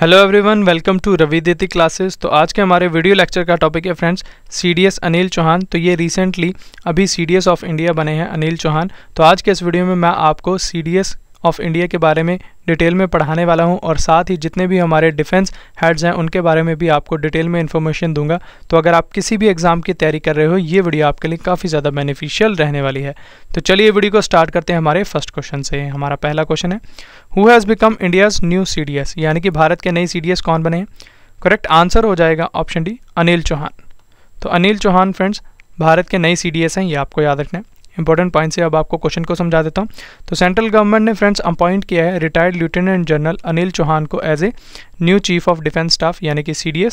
Hello everyone welcome to Ravi देती classes तो आज के हमारे वीडियो लेक्चर का टॉपिक है फ्रेंड्स सीडीएस अनिल चौहान तो ये रिसेंटली अभी सीडीएस ऑफ इंडिया बने हैं अनिल चौहान तो आज के इस वीडियो में मैं आपको सीडीएस ऑफ इंडिया के बारे में डिटेल में पढ़ाने वाला हूं और साथ ही जितने भी हमारे डिफेंस हेड्स हैं उनके बारे में भी आपको डिटेल में इन्फॉर्मेशन दूंगा तो अगर आप किसी भी एग्ज़ाम की तैयारी कर रहे हो ये वीडियो आपके लिए काफ़ी ज़्यादा बेनिफिशियल रहने वाली है तो चलिए वीडियो को स्टार्ट करते हैं हमारे फर्स्ट क्वेश्चन से हमारा पहला क्वेश्चन है who has become India's new C यानी कि भारत के नई सी कौन बने करेक्ट आंसर हो जाएगा ऑप्शन डी अनिल चौहान तो अनिल चौहान फ्रेंड्स भारत के नए सी हैं ये आपको याद रखना है इंपॉर्टेंट पॉइंट से अब आपको क्वेश्चन को समझा देता हूँ तो सेंट्रल गवर्नमेंट ने फ्रेंड्स अपॉइंट किया है retired lieutenant general Anil Chauhan को as a new chief of defence staff यानी कि सी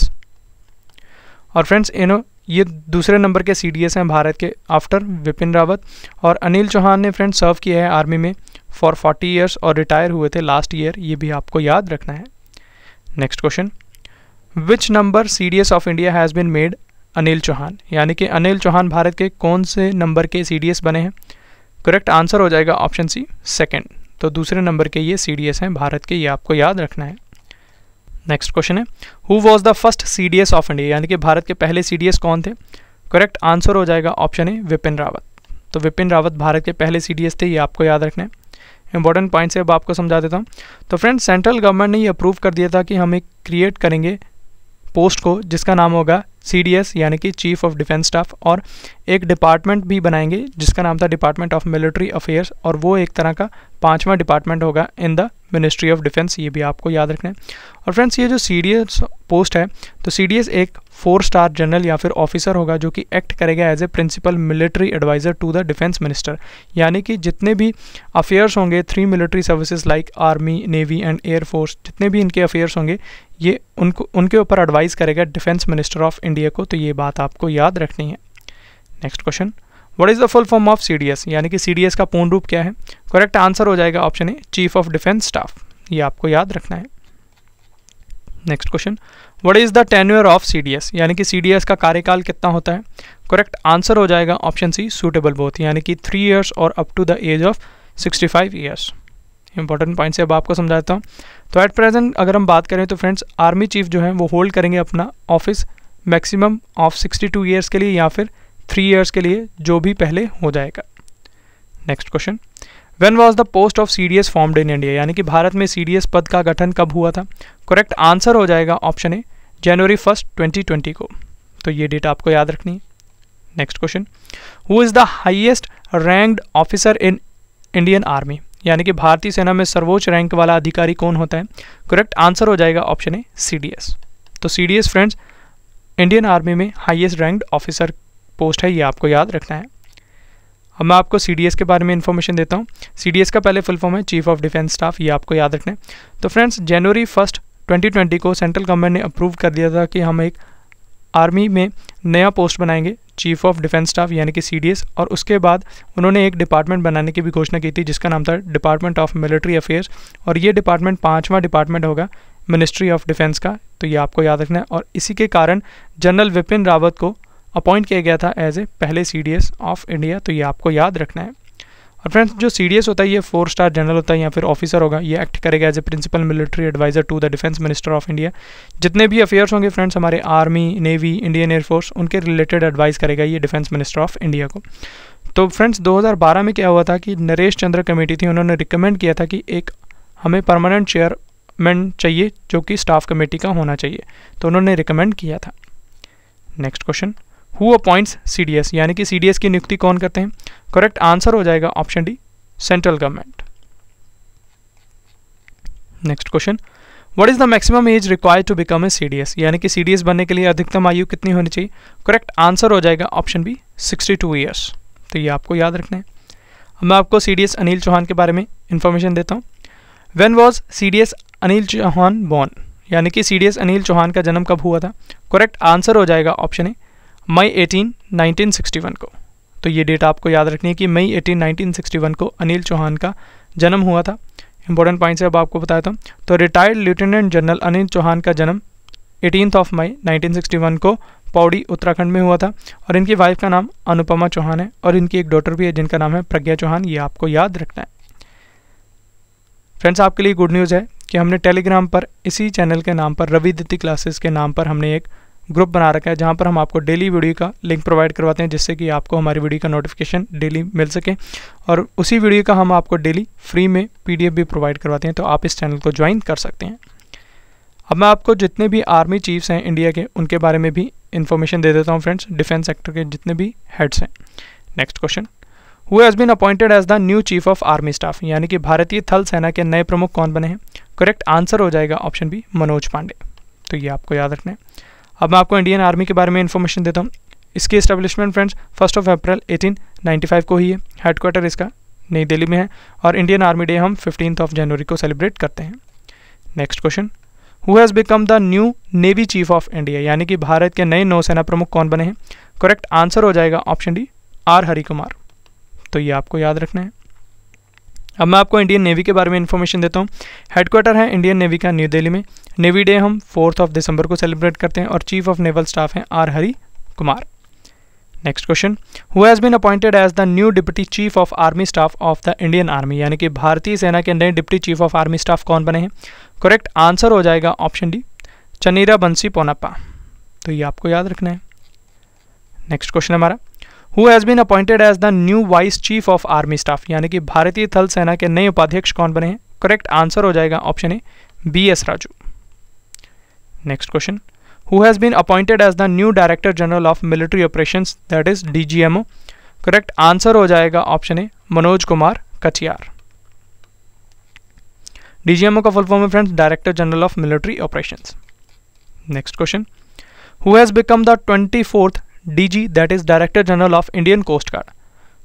और फ्रेंड्स इन्हों ये दूसरे नंबर के सी हैं भारत के आफ्टर विपिन रावत और अनिल चौहान ने फ्रेंड्स सर्व किया है आर्मी में फॉर फोर्टी ईयर्स और रिटायर हुए थे लास्ट ईयर ये भी आपको याद रखना है next question which number C D S of India has been made Anil Chauhan यानी कि अनिल चौहान भारत के कौन से नंबर के सी बने हैं करेक्ट आंसर हो जाएगा ऑप्शन सी सेकेंड तो दूसरे नंबर के ये सी हैं भारत के ये आपको याद रखना है नेक्स्ट क्वेश्चन है who was the first C D S of India यानी कि भारत के पहले सी डी एस कौन थे करेक्ट आंसर हो जाएगा ऑप्शन ए विपिन रावत तो विपिन रावत भारत के पहले सी डी एस थे ये आपको याद रखना है इंपॉर्टेंट पॉइंट से अब आपको समझा देता हूँ तो फ्रेंड सेंट्रल गवर्नमेंट ने ये अप्रूव कर दिया था कि हम एक क्रिएट करेंगे पोस्ट को जिसका नाम होगा सी यानी कि चीफ ऑफ डिफेंस स्टाफ और एक डिपार्टमेंट भी बनाएंगे जिसका नाम था डिपार्टमेंट ऑफ मिलिट्री अफेयर्स और वो एक तरह का पाँचवा डिपार्टमेंट होगा in the ministry of defence ये भी आपको याद रखना है और फ्रेंड्स ये जो सी पोस्ट है तो सी एक फोर स्टार जनरल या फिर ऑफिसर होगा जो कि एक्ट करेगा as a principal military adviser to the defence minister यानी कि जितने भी अफेयर्स होंगे three military services like army navy and air force जितने भी इनके अफेयर्स होंगे ये उनको उनके ऊपर एडवाइस करेगा डिफेंस मिनिस्टर ऑफ इंडिया को तो ये बात आपको याद रखनी है next question what is the full form of C यानी कि सी का पूर्ण रूप क्या है करेक्ट आंसर हो जाएगा option A chief of defence staff ये आपको याद रखना है next question what is the tenure of CDS यानी कि सीडीएस का कार्यकाल कितना होता है करेक्ट आंसर हो जाएगा ऑप्शन सी सूटेबल बोथ यानी कि थ्री ईयर्स और up to the age of sixty five years important point से अब आपको समझाता हूँ तो एट प्रेजेंट अगर हम बात करें तो फ्रेंड्स आर्मी चीफ जो है वो होल्ड करेंगे अपना office maximum of sixty two years के लिए या फिर थ्री ईयर्स के लिए जो भी पहले हो जाएगा next question when was the post of C D S formed in India यानी कि भारत में सी डी एस पद का गठन कब हुआ था करेक्ट आंसर हो जाएगा option A January first twenty twenty को तो ये डेट आपको याद रखनी है next question who is the highest ranked officer in Indian army यानी कि भारतीय सेना में सर्वोच्च रैंक वाला अधिकारी कौन होता है करेक्ट आंसर हो जाएगा option A C D S तो C D S friends Indian army में हाइएस्ट रैंक्ड ऑफिसर पोस्ट है ये आपको याद रखना है अब मैं आपको सी के बारे में इन्फॉर्मेशन देता हूँ सी का पहले फुल फॉर्म है चीफ ऑफ डिफेंस स्टाफ ये आपको याद रखना है तो फ्रेंड्स जनवरी फर्स्ट 2020 को सेंट्रल गवर्नमेंट ने अप्रूव कर दिया था कि हम एक आर्मी में नया पोस्ट बनाएंगे चीफ ऑफ डिफेंस स्टाफ यानी कि सी और उसके बाद उन्होंने एक डिपार्टमेंट बनाने की भी घोषणा की थी जिसका नाम था डिपार्टमेंट ऑफ मिलिट्री अफेयर्स और ये डिपार्टमेंट पाँचवा डिपार्टमेंट होगा मिनिस्ट्री ऑफ डिफेंस का तो ये आपको याद रखना है और इसी के कारण जनरल विपिन रावत को अपॉइंट किया गया था एज ए पहले सी ऑफ इंडिया तो ये आपको याद रखना है और फ्रेंड्स जो सी होता है ये फोर स्टार जनरल होता है या फिर ऑफिसर होगा ये एक्ट करेगा as a principal military adviser to the defence minister of India जितने भी अफेयर्स होंगे फ्रेंड्स हमारे आर्मी नेवी इंडियन एयरफोर्स उनके रिलेटेड एडवाइस करेगा ये डिफेंस मिनिस्टर ऑफ इंडिया को तो फ्रेंड्स 2012 में क्या हुआ था कि नरेश चंद्र कमेटी थी उन्होंने रिकमेंड किया था कि एक हमें परमानेंट चेयरमैन चाहिए जो कि स्टाफ कमेटी का होना चाहिए तो उन्होंने रिकमेंड किया था next question who appoints S यानी कि एस की नियुक्ति कौन करते हैं करेक्ट आंसर हो जाएगा option D central government next question what is the maximum age required to become a CDS यानी कि एस बनने के लिए अधिकतम आयु कितनी होनी चाहिए करेक्ट आंसर हो जाएगा ऑप्शन बी 62 टू ईयर्स तो ये आपको याद रखना है अब मैं आपको एस अनिल चौहान के बारे में इन्फॉर्मेशन देता हूँ when was S Anil Chauhan born यानी कि एस अनिल चौहान का जन्म कब हुआ था करेक्ट आंसर हो जाएगा ऑप्शन ए मई 18 1961 को तो ये डेट आपको याद रखनी है कि मई 18 1961 को अनिल चौहान का जन्म हुआ था इंपॉर्टेंट पॉइंट से अब आपको बताता हूँ तो retired lieutenant general Anil Chauhan का जन्म एटीन ऑफ मई 1961 को पौड़ी उत्तराखंड में हुआ था और इनकी वाइफ का नाम अनुपमा चौहान है और इनकी एक डॉटर भी है जिनका नाम है प्रज्ञा चौहान ये आपको याद रखना है फ्रेंड्स आपके लिए गुड न्यूज़ है कि हमने टेलीग्राम पर इसी चैनल के नाम पर रवि क्लासेस के नाम पर हमने एक ग्रुप बना रखा है जहाँ पर हम आपको डेली वीडियो का लिंक प्रोवाइड करवाते हैं जिससे कि आपको हमारी वीडियो का नोटिफिकेशन डेली मिल सके और उसी वीडियो का हम आपको डेली फ्री में पीडीएफ भी प्रोवाइड करवाते हैं तो आप इस चैनल को ज्वाइन कर सकते हैं अब मैं आपको जितने भी आर्मी चीफ्स हैं इंडिया के उनके बारे में भी इन्फॉर्मेशन दे देता हूँ फ्रेंड्स डिफेंस सेक्टर के जितने भी हेड्स हैं next question who has been appointed as the new chief of army staff यानी कि भारतीय थल सेना के नए प्रमुख कौन बने हैं करेक्ट आंसर हो जाएगा ऑप्शन बी मनोज पांडे तो ये आपको याद रखना है अब मैं आपको इंडियन आर्मी के बारे में इन्फॉर्मेशन देता हूँ इसकी establishment friends first of April 1895 को ही है हेडक्वार्टर इसका नई दिल्ली में है और इंडियन आर्मी डे हम फिफ्टीन ऑफ जनवरी को सेलिब्रेट करते हैं next question who has become the new navy chief of India यानी कि भारत के नए नौसेना प्रमुख कौन बने हैं करेक्ट आंसर हो जाएगा option D R Hari Kumar तो ये आपको याद रखना है अब मैं आपको इंडियन नेवी के बारे में इन्फॉर्मेशन देता हूँ हेडक्वार्टर है इंडियन नेवी का न्यू दिल्ली में नेवी डे हम फोर्थ ऑफ दिसंबर को सेलिब्रेट करते हैं और चीफ ऑफ नेवल स्टाफ हैं R Hari Kumar next question who has been appointed as the new deputy chief of army staff of the Indian army यानी कि भारतीय सेना के नए deputy chief of army staff कौन बने हैं करेक्ट आंसर हो जाएगा ऑप्शन डी चनीरा बंसी पोनप्पा तो ये आपको याद रखना है नेक्स्ट क्वेश्चन हमारा who has been appointed as the new vice chief of army staff यानी कि भारतीय थल सेना के नए उपाध्यक्ष कौन बने हैं करेक्ट आंसर हो जाएगा option A B S Raju next question who has been appointed as the new director general of military operation that is D G M O correct answer हो जाएगा option A Manoj Kumar Kachiyar DGMO का full form है friends director general of military operation next question who has become the twenty fourth DG that is director general of Indian coast guard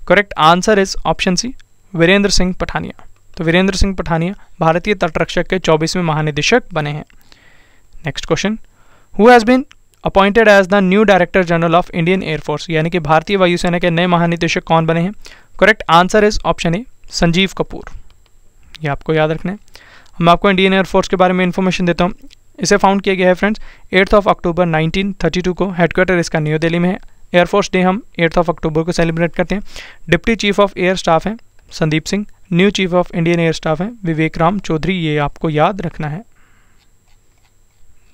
correct answer is option सी वीरेंद्र सिंह पठानिया तो वीरेंद्र सिंह पठानिया भारतीय तटरक्षक के चौबीसवें महानिदेशक बने हैं next question who has been appointed as the new director general of Indian air force यानी कि भारतीय वायुसेना के नए महानिदेशक कौन बने हैं correct answer is option A Sanjeev Kapoor ये आपको याद रखना है मैं आपको इंडियन एयरफोर्स के बारे में इन्फॉर्मेशन देता हूँ इसे फाउंड किया गया है फ्रेंड्स एट्थ ऑफ अक्टूबर 1932 को हेडक्वार्टर इसका न्यू दिल्ली में है एयरफोर्स डे हम एट्थ ऑफ अक्टूबर को सेलिब्रेट करते हैं deputy chief of air staff हैं Sandeep Singh new chief of Indian air staff हैं विवेक राम चौधरी ये आपको याद रखना है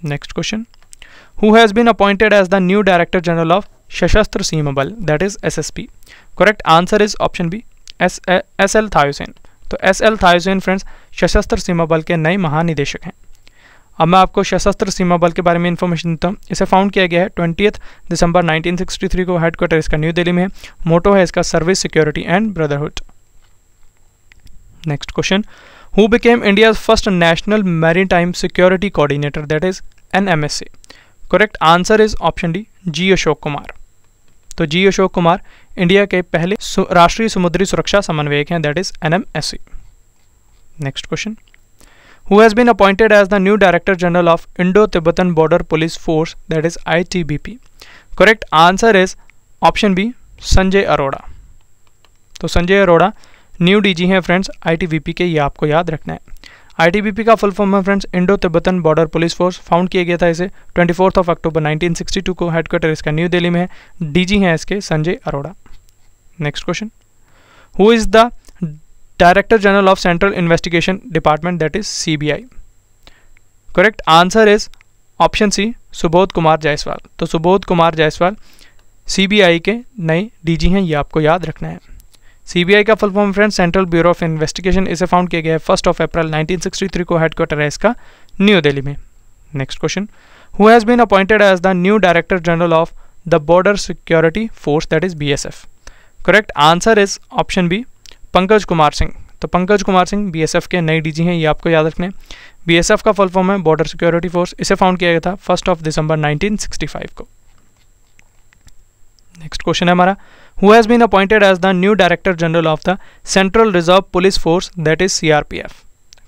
next question who has been appointed as the new director general of Sashastra Seema Bal that is S S B correct answer is option B S S L Thaosen तो S L थायोसेन friends सशस्त्र सीमा बल के नए महानिदेशक हैं अब मैं आपको सशस्त्र सीमा बल के बारे में इन्फॉर्मेशन देता हूँ इसे फाउंड किया गया है ट्वेंटी दिसंबर 1963 को हेडक्वार्टर इसका न्यू दिल्ली में है मोटो है इसका service security and brotherhood next question who became India first national maritime security coordinator that is N M S A correct answer is option D G Ashok Kumar तो जी अशोक कुमार इंडिया के पहले राष्ट्रीय समुद्री सुरक्षा समन्वयक हैं that is N M S A next question who has been appointed as the new Director General of Indo-Tibetan Border Police Force that is ITBP. Correct answer is option B Sanjay Arora तो Sanjay Arora new DG हैं friends ITBP के ये आपको याद रखना है ITBP का full form है friends Indo Tibetan border police force found किया गया था इसे 24th ऑफ अक्टूबर 1962 को हेडक्वार्टर इसका न्यू दिल्ली में है डीजी हैं इसके Sanjay Arora next question who is the director general of central investigation department that is I correct answer is option C Subodh Kumar Jaiswal तो सुबोध कुमार जायसवाल सीबीआई के नए डीजी हैं ये आपको याद रखना है सीबीआई का full form friend central bureau of investigation इसे फाउंड किया गया है फर्स्ट ऑफ अप्रैल 1963 को हेडक्वार्टर है इसका न्यू दिल्ली में next question who has been appointed as the new director general of the border security force that is F correct answer is option B Pankaj Kumar Singh तो Pankaj Kumar Singh B के नए डी हैं ये आपको याद रखने एफ का फुल फॉर्म है बॉर्डर सिक्योरिटी फोर्स इसे फाउंड किया गया था फर्स्ट ऑफ दिसंबर 1965 को नेक्स्ट क्वेश्चन है हमारा who has been appointed as the new director general of the central reserve police force that is C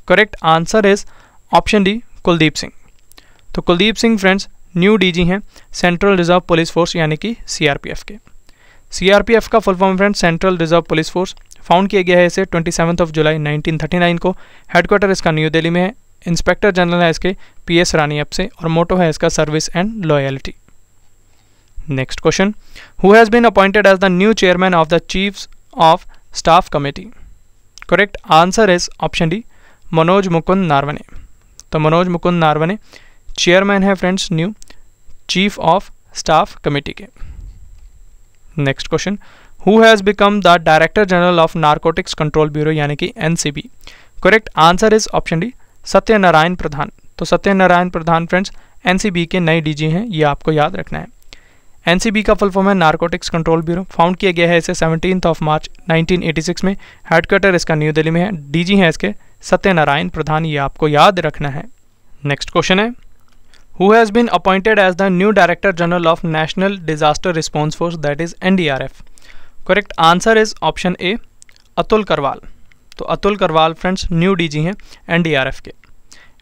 correct answer is option D Kuldeep Singh तो Kuldeep Singh friends new DG हैं central reserve police force यानी कि CRPF के CRPF का full form friend central reserve police force found किया गया है इसे ट्वेंटी ऑफ जुलाई 1939 को हेडक्वार्टर इसका न्यू दिल्ली में है इंस्पेक्टर जनरल है इसके पी एस रानीअप से और मोटो है इसका service and loyalty next question who has been appointed as the new chairman of the chief of staff committee correct answer is option D Manoj Mukund Naravane तो मनोज मुकुंद नारवने चेयरमैन है friends new chief of staff committee के next question who has become the director general of narcotics control bureau यानी कि N C B correct answer is option D Satyanarayan Pradhan तो सत्यनारायण प्रधान friends N C B के नए D G हैं ये आपको याद रखना है एन सी बी का फुल फॉर्म है नारकोटिक्स कंट्रोल ब्यूरो फाउंड किया गया है इसे seventeen of March nineteen eighty six में हेडक्वार्टर इसका न्यू दिल्ली में है डी जी हैं इसके सत्यनारायण प्रधान ये आपको याद रखना है नेक्स्ट क्वेश्चन है who has been appointed as the new director general of national disaster response force that is N D R F correct answer is option A Atul Karwal तो Atul Karwal friends new DG हैं एनडीआरएफ के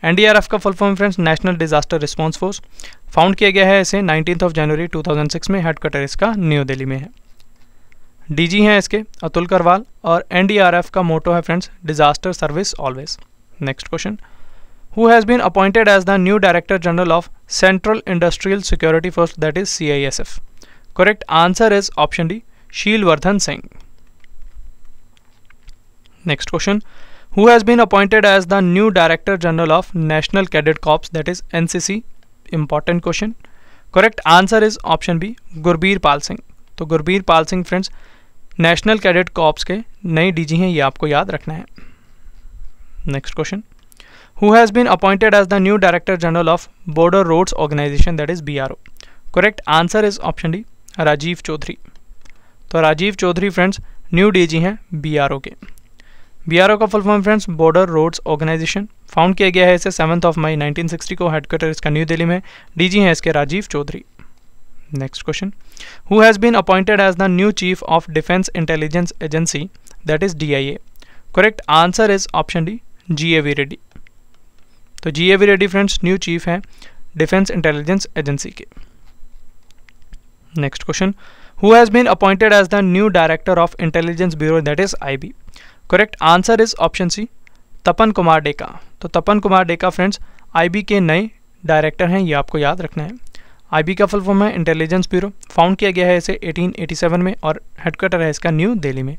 NDRF का full form friends national disaster response force found किया गया है इसे nineteen of January 2006 में headquarter इसका न्यू दिल्ली में है डीजी हैं इसके अतुल करवाल और एनडीआरएफ का मोटो है friends disaster service always next question who has been appointed as the new director general of central industrial security force that is C I S F correct answer is option D Sheelvardhan Singh next question who has been appointed as the new director general of national cadet corps that is NCC important question correct answer is option B Gurbir Pal Singh तो Gurbir Pal Singh friends national cadet corps के नए D G हैं ये आपको याद रखना है next question who has been appointed as the new director general of border roads organisation that is B R O correct answer is option D Rajeev Chaudhary तो Rajeev Chaudhary friends new DG हैं बीआरओ के BRO का full form friends border roads organisation found किया गया है इसे seventh of May 1960 को headquarter इसका न्यू दिल्ली में डीजी हैं इसके Rajeev Chaudhary next question who has been appointed as the new chief of defence intelligence agency that is A correct answer is option D G A V Reddy तो G A V Reddy friends new chief हैं defence intelligence agency के next question who has been appointed the new director of intelligence intelligence bureau that is ib correct answer is option c Tapan Kumar Deka तो Tapan Kumar Deka friends I B के नए director हैं ये आपको याद रखना है आई बी का फुल फॉर्म है इंटेलिजेंस ब्यूरो फाउंड किया गया है इसे एटीन एटी सेवन में और हेडक्वार्टर है इसका न्यू दिल्ली में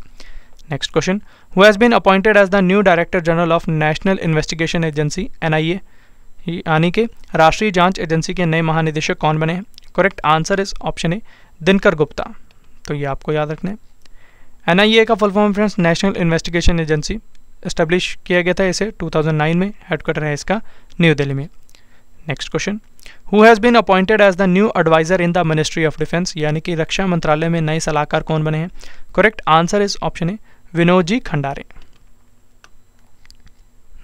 next question who has been appointed as the new director general of national investigation agency N I A यानी कि राष्ट्रीय जांच एजेंसी के नए महानिदेशक कौन बने हैं correct answer is option A Dinkar Gupta तो ये आपको याद रखना है एन का full form friends national investigation agency establish किया गया था इसे 2009 में हेडक्वार्टर है इसका न्यू दिल्ली में next question who has been appointed as the new adviser in the ministry of defence यानी कि रक्षा मंत्रालय में नए सलाहकार कौन बने हैं correct answer is option A Vinod ji Khandare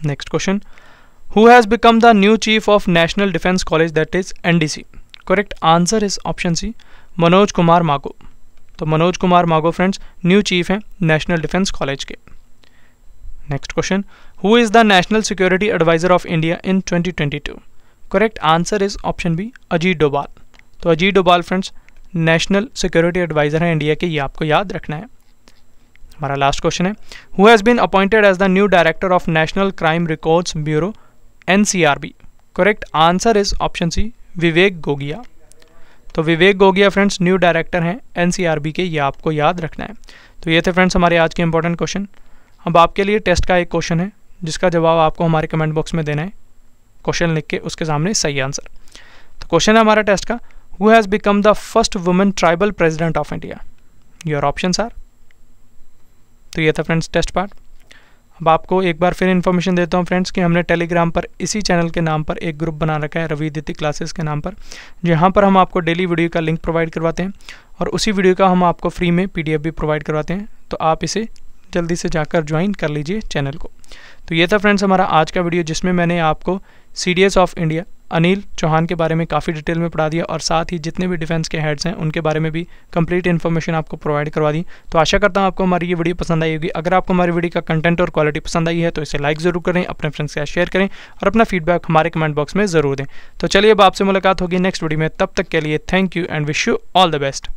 next question who has become the new chief of national defence college that is N D C correct answer is option C Manoj Kumar Mago तो Manoj Kumar Mago friends new chief हैं नेशनल डिफेंस कॉलेज के next question who is the national security adviser of India in 2022? Correct answer is option B Ajit Doval तो Ajit Doval friends national security adviser हैं India के ये आपको याद रखना है हमारा लास्ट क्वेश्चन है who has been appointed as the new director of national crime records bureau N correct answer is option C Vivek Gogia तो Vivek Gogia friends new director हैं एन के ये आपको याद रखना है तो ये थे फ्रेंड्स हमारे आज के इंपॉर्टेंट क्वेश्चन अब आपके लिए टेस्ट का एक क्वेश्चन है जिसका जवाब आपको हमारे कमेंट बॉक्स में देना है क्वेश्चन लिख के उसके सामने सही आंसर तो क्वेश्चन है हमारा टेस्ट का who has become the first women tribal president of India your option are तो ये था फ्रेंड्स टेस्ट पार्ट अब आपको एक बार फिर इन्फॉर्मेशन देता हूँ फ्रेंड्स कि हमने टेलीग्राम पर इसी चैनल के नाम पर एक ग्रुप बना रखा है रवि दित्य क्लासेस के नाम पर जहाँ पर हम आपको डेली वीडियो का लिंक प्रोवाइड करवाते हैं और उसी वीडियो का हम आपको फ्री में पीडीएफ भी प्रोवाइड करवाते हैं तो आप इसे जल्दी से जाकर ज्वाइन कर लीजिए चैनल को तो ये था फ्रेंड्स हमारा आज का वीडियो जिसमें मैंने आपको C of India Anil Chauhan के बारे में काफ़ी डिटेल में पढ़ा दिया और साथ ही जितने भी डिफेंस के हेड्स हैं उनके बारे में भी कंप्लीट इन्फॉर्मेशन आपको प्रोवाइड करवा दी तो आशा करता हूं आपको हमारी ये वीडियो पसंद आई होगी अगर आपको हमारी वीडियो का कंटेंट और क्वालिटी पसंद आई है तो इसे लाइक ज़रूर करें अपने फ्रेंड्स के साथ शेयर करें और अपना फीडबैक हमारे कमेंट बॉक्स में ज़रूर दें तो चलिए अब आपसे मुलाकात होगी नेक्स्ट वीडियो में तब तक के लिए thank you and wish you all the best